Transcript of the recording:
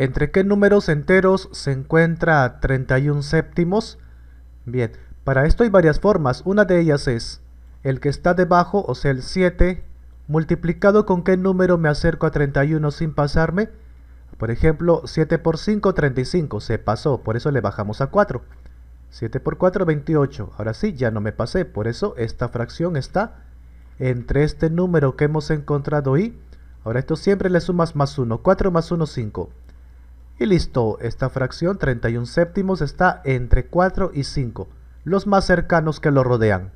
¿Entre qué números enteros se encuentra 31 séptimos? Bien, para esto hay varias formas. Una de ellas es el que está debajo, o sea el 7, multiplicado con qué número me acerco a 31 sin pasarme. Por ejemplo, 7 por 5, 35. Se pasó, por eso le bajamos a 4. 7 por 4, 28. Ahora sí, ya no me pasé. Por eso esta fracción está entre este número que hemos encontrado y... Ahora esto siempre le sumas más 1. 4 más 1, 5. Y listo, esta fracción 31 séptimos está entre 4 y 5, los más cercanos que lo rodean.